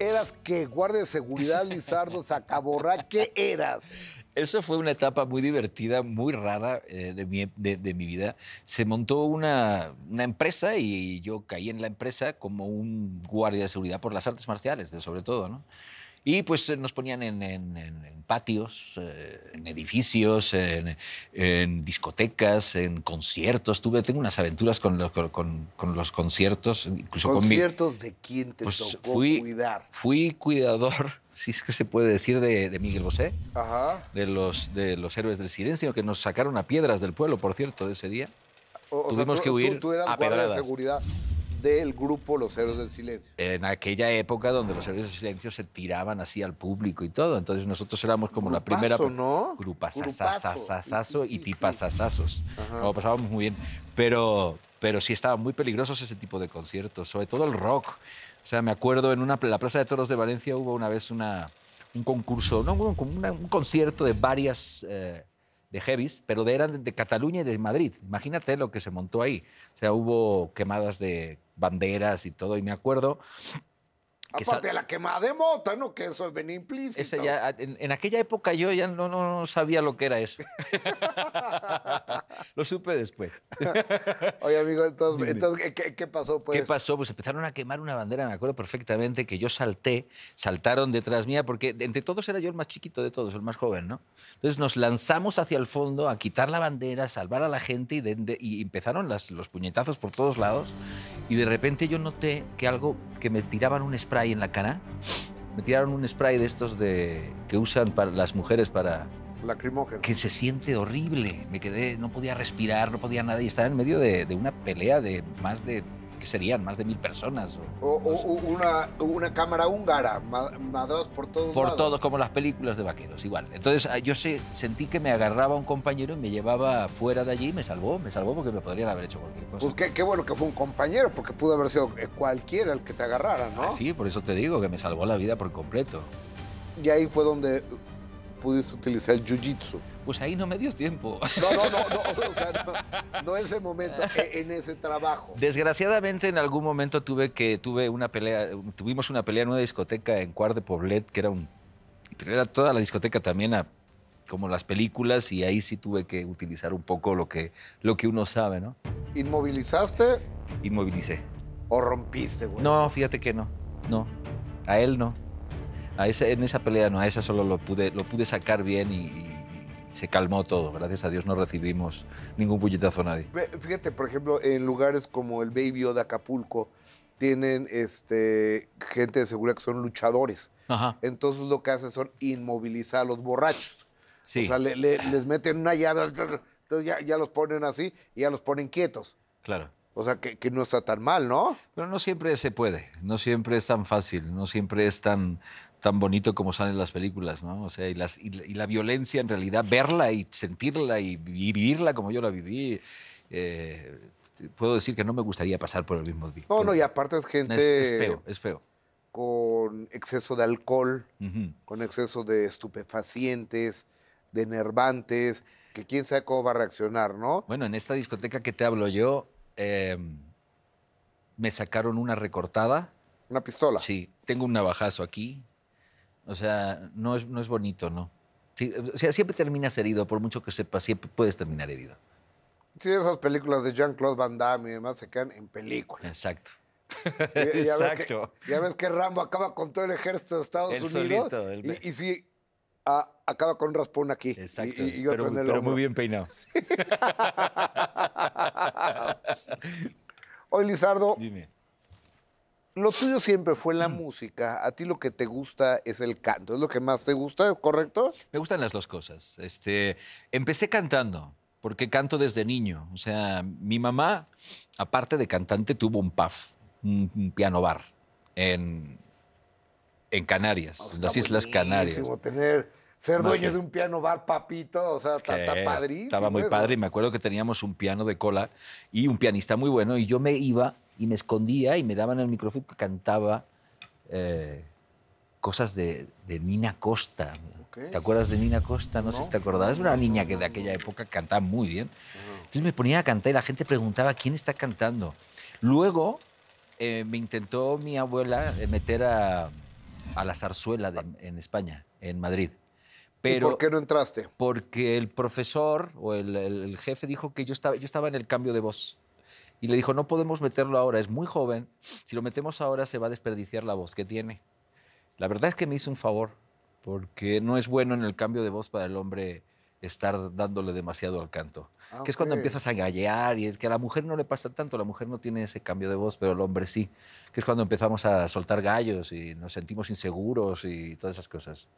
¿Eras que ¿Guardia de seguridad, Lizardo, Sacaborra? ¿Qué eras? Eso fue una etapa muy divertida, muy rara eh, de, mi, vida. Se montó una, una, empresa y yo caí en la empresa como un guardia de seguridad por las artes marciales, sobre todo, ¿no? Y pues eh, nos ponían en, patios, eh, en edificios, en, discotecas, en conciertos. Tuve, tengo unas aventuras con los, con, los conciertos. Incluso ¿Conciertos de quién te pues tocó fui, cuidar? Fui cuidador, si es que se puede decir, de, Miguel Bosé, De, los, de los héroes del silencio, que nos sacaron a piedras del pueblo, por cierto, de ese día. Tuvimos que huir a seguridad del grupo Los Héroes del Silencio. En aquella época donde Los Héroes del Silencio se tiraban así al público y todo. Entonces nosotros éramos como la primera... ¿no? Grupas, y tipasasasos. Lo pasábamos muy bien. Pero, pero sí estaban muy peligrosos ese tipo de conciertos, sobre todo el rock. O sea, me acuerdo en una, la Plaza de Toros de Valencia hubo una vez una, un concurso, no, como un, concierto de varias... Eh, de Heavis, pero de, eran de Cataluña y de Madrid. Imagínate lo que se montó ahí. O sea, hubo quemadas de banderas y todo, y me acuerdo Aparte de la quemada de mota, ¿no? Que eso venía implícito. ya, en, aquella época yo ya no, no, sabía lo que era eso. lo supe después. Oye, amigo, entonces, ¿qué, pasó? Pues? ¿Qué pasó? Pues empezaron a quemar una bandera, me acuerdo perfectamente, que yo salté, saltaron detrás mía, porque entre todos era yo el más chiquito de todos, el más joven, ¿no? Entonces nos lanzamos hacia el fondo a quitar la bandera, salvar a la gente y, empezaron las, los puñetazos por todos lados. Y de repente yo noté que algo, que me tiraban un spray en la cara, me tiraron un spray de estos de, que usan para las mujeres para... Lacrimógeno. Que se siente horrible. Me quedé, no podía respirar, no podía nada. Y estaba en medio de, de una pelea de más de que serían más de mil personas. O, una, una, cámara húngara, madrados por todos Por todos, como las películas de vaqueros, igual. Entonces ah, yo sé, sentí que me agarraba un compañero y me llevaba fuera de allí y me salvó, me salvó porque me podrían haber hecho cualquier cosa. Pues qué, bueno que fue un compañero, porque pudo haber sido eh, cualquiera el que te agarrara, ¿no? Ah, sí, por eso te digo que me salvó la vida por completo. Y ahí fue donde pudiste utilizar el jiu-jitsu? Pues ahí no me dio tiempo. No, no, no, no, o sea, no, ese momento, eh, en ese trabajo. Desgraciadamente en algún momento tuve que, tuve una pelea, tuvimos una pelea en una discoteca en Cuart de Poblet, que era un, era toda la discoteca también a, como las películas y ahí sí tuve que utilizar un poco lo que, lo que uno sabe, ¿no? ¿Inmovilizaste? Inmovilicé. ¿O rompiste, güey? No, fíjate que no, no, a él no en esa pelea no, a esa solo lo pude, lo pude sacar bien y, se calmó todo. Gracias a Dios no recibimos ningún puñetazo a nadie. Fíjate, por ejemplo, en lugares como el Baby de Acapulco, tienen este, gente de seguridad que son luchadores. Entonces lo que hacen son inmovilizar a los borrachos. O sea, les meten una llave, entonces ya, los ponen así y ya los ponen quietos. Claro. O sea, que, que, no está tan mal, ¿no? Pero no siempre se puede, no siempre es tan fácil, no siempre es tan, tan bonito como salen las películas, ¿no? O sea, y, la, violencia en realidad, verla y sentirla y vivirla como yo la viví, eh, puedo decir que no me gustaría pasar por el mismo día. No, no, y aparte es gente... Es, feo, es feo. Con exceso de alcohol, con exceso de estupefacientes, de nervantes, que quién sabe cómo va a reaccionar, ¿no? Bueno, en esta discoteca que te hablo yo, em, me sacaron una recortada. ¿Una pistola? Sí, tengo un navajazo aquí, o sea, no es, no es bonito, ¿no? o sea, siempre terminas herido, por mucho que sepas, siempre puedes terminar herido. Sí, esas películas de Jean-Claude Van Damme y demás se quedan en películas. Exacto. ya Exacto. Ves que, ya ves que Rambo acaba con todo el ejército de Estados Unidos. y, y, sí, acaba con un aquí. Exacto. pero, muy bien peinado. Hoy, Lizardo, Dime lo tuyo siempre fue la mm. música. A ti lo que te gusta es el canto. Es lo que más te gusta, ¿correcto? Me gustan las dos cosas. Este, empecé cantando porque canto desde niño. O sea, mi mamá, aparte de cantante, tuvo un paf, un, piano bar en, en Canarias, oh, en las Islas Canarias. tener ser dueño de un piano bar, papito, o sea, está, padrísimo. Estaba muy padre y me acuerdo que teníamos un piano de cola y un pianista muy bueno y yo me iba y me escondía y me daban el micrófono y cantaba eh, cosas de, Nina Costa. ¿Te acuerdas de Nina Costa? No, sé si te acordás. Era una niña que de aquella época cantaba muy bien. Entonces me ponía a cantar y la gente preguntaba quién está cantando. Luego eh, me intentó mi abuela eh, meter a, a la zarzuela en España, en Madrid. Pero, por qué no entraste? Porque el profesor o el, el, el, jefe dijo que yo estaba, yo estaba en el cambio de voz. Y le dijo, no podemos meterlo ahora, es muy joven, si lo metemos ahora se va a desperdiciar la voz que tiene. La verdad es que me hizo un favor, porque no es bueno en el cambio de voz para el hombre estar dándole demasiado al canto. Ah, que es cuando empiezas a gallear y es que a la mujer no le pasa tanto, la mujer no tiene ese cambio de voz, pero el hombre sí, que es cuando empezamos a soltar gallos y nos sentimos inseguros y todas esas cosas.